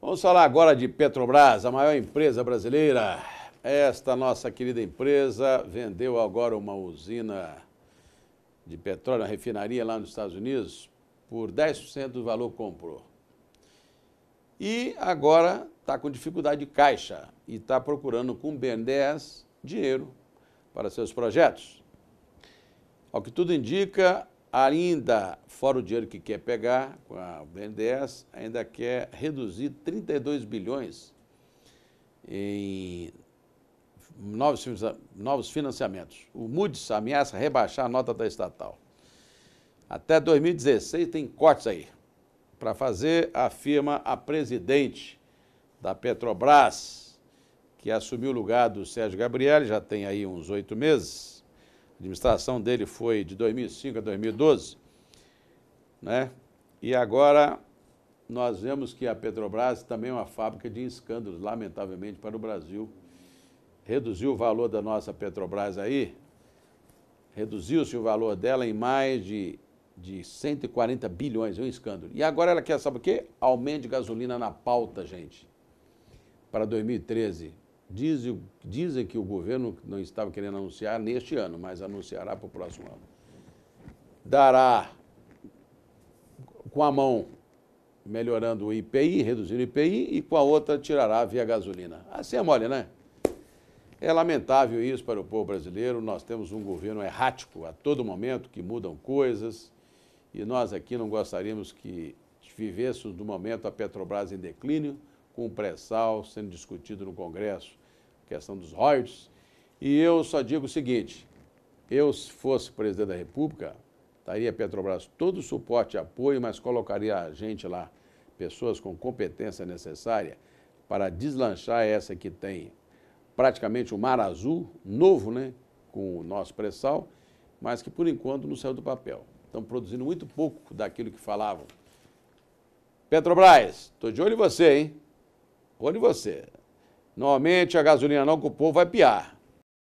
Vamos falar agora de Petrobras, a maior empresa brasileira. Esta nossa querida empresa vendeu agora uma usina de petróleo, uma refinaria lá nos Estados Unidos, por 10% do valor comprou. E agora está com dificuldade de caixa e está procurando com o BNDES dinheiro para seus projetos. Ao que tudo indica, ainda, fora o dinheiro que quer pegar com a BNDES, ainda quer reduzir 32 bilhões em novos, novos financiamentos. O Moody's ameaça rebaixar a nota da estatal. Até 2016 tem cortes aí para fazer, afirma a presidente da Petrobras, que assumiu o lugar do Sérgio Gabriel, já tem aí uns oito meses administração dele foi de 2005 a 2012, né? E agora nós vemos que a Petrobras também é uma fábrica de escândalos, lamentavelmente, para o Brasil. Reduziu o valor da nossa Petrobras aí, reduziu-se o valor dela em mais de, de 140 bilhões, é um escândalo. E agora ela quer, sabe o quê? Aumento de gasolina na pauta, gente, para 2013. Dizem, dizem que o governo não estava querendo anunciar neste ano, mas anunciará para o próximo ano. Dará com a mão melhorando o IPI, reduzindo o IPI, e com a outra tirará via gasolina. Assim é mole, né? É lamentável isso para o povo brasileiro. Nós temos um governo errático a todo momento, que mudam coisas, e nós aqui não gostaríamos que vivêssemos no momento a Petrobras em declínio, com o pré-sal sendo discutido no Congresso, questão dos royalties. E eu só digo o seguinte: eu, se fosse presidente da República, daria a Petrobras todo o suporte e apoio, mas colocaria a gente lá, pessoas com competência necessária, para deslanchar essa que tem praticamente o um Mar Azul, novo, né, com o nosso pré-sal, mas que por enquanto não saiu do papel. Estão produzindo muito pouco daquilo que falavam. Petrobras, estou de olho em você, hein? Olho em você. Normalmente a gasolina não, que o povo vai piar.